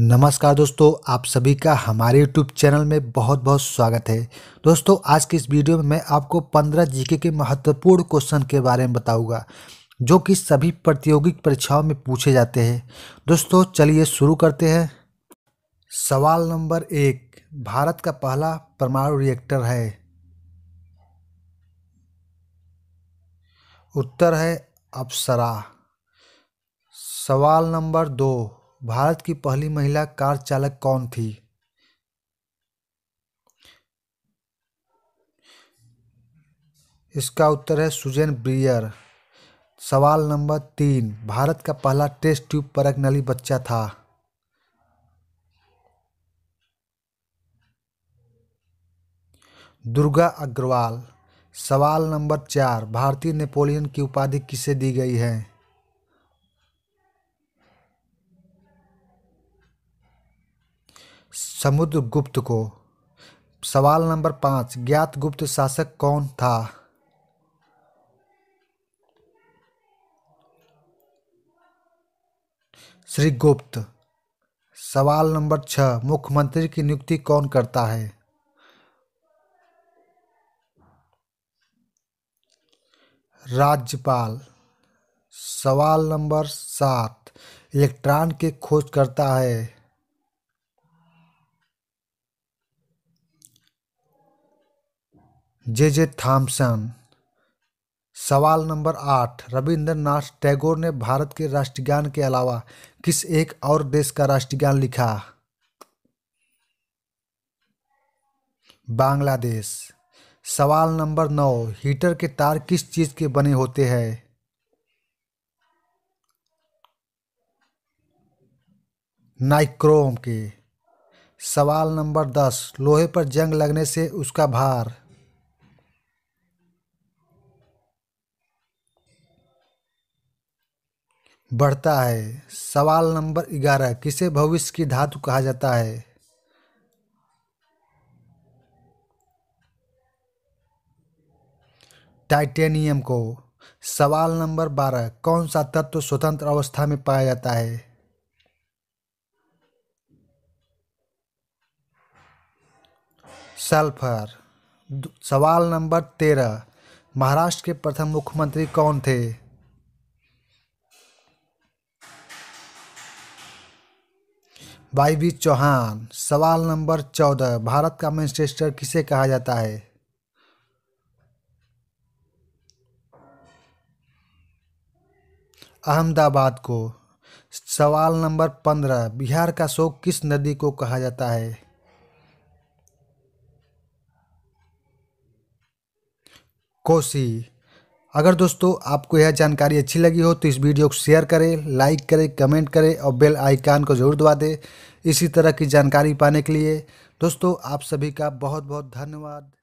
नमस्कार दोस्तों आप सभी का हमारे यूट्यूब चैनल में बहुत बहुत स्वागत है दोस्तों आज की इस वीडियो में मैं आपको 15 जीके के महत्वपूर्ण क्वेश्चन के बारे में बताऊंगा जो कि सभी प्रतियोगिक परीक्षाओं में पूछे जाते हैं दोस्तों चलिए शुरू करते हैं सवाल नंबर एक भारत का पहला परमाणु रिएक्टर है उत्तर है अप्सरा सवाल नंबर दो भारत की पहली महिला कार चालक कौन थी इसका उत्तर है सुजैन ब्रियर सवाल नंबर तीन भारत का पहला टेस्ट ट्यूब परक नली बच्चा था दुर्गा अग्रवाल सवाल नंबर चार भारतीय नेपोलियन की उपाधि किसे दी गई है समुद्र गुप्त को सवाल नंबर पाँच गुप्त शासक कौन था श्री गुप्त सवाल नंबर छ मुख्यमंत्री की नियुक्ति कौन करता है राज्यपाल सवाल नंबर सात इलेक्ट्रॉन के करता है जे जे थॉम्सन सवाल नंबर आठ रविंद्रनाथ टैगोर ने भारत के राष्ट्रगान के अलावा किस एक और देश का राष्ट्रगान लिखा बांग्लादेश सवाल नंबर नौ हीटर के तार किस चीज के बने होते हैं नाइक्रोम के सवाल नंबर दस लोहे पर जंग लगने से उसका भार बढ़ता है सवाल नंबर ग्यारह किसे भविष्य की धातु कहा जाता है टाइटेनियम को सवाल नंबर बारह कौन सा तत्व स्वतंत्र अवस्था में पाया जाता है सल्फर सवाल नंबर तेरह महाराष्ट्र के प्रथम मुख्यमंत्री कौन थे बी चौहान सवाल नंबर चौदह भारत का मैनचेस्टर किसे कहा जाता है अहमदाबाद को सवाल नंबर पंद्रह बिहार का शोक किस नदी को कहा जाता है कोसी अगर दोस्तों आपको यह जानकारी अच्छी लगी हो तो इस वीडियो को शेयर करें लाइक करें कमेंट करें और बेल आइकान को जरूर दबा दें इसी तरह की जानकारी पाने के लिए दोस्तों आप सभी का बहुत बहुत धन्यवाद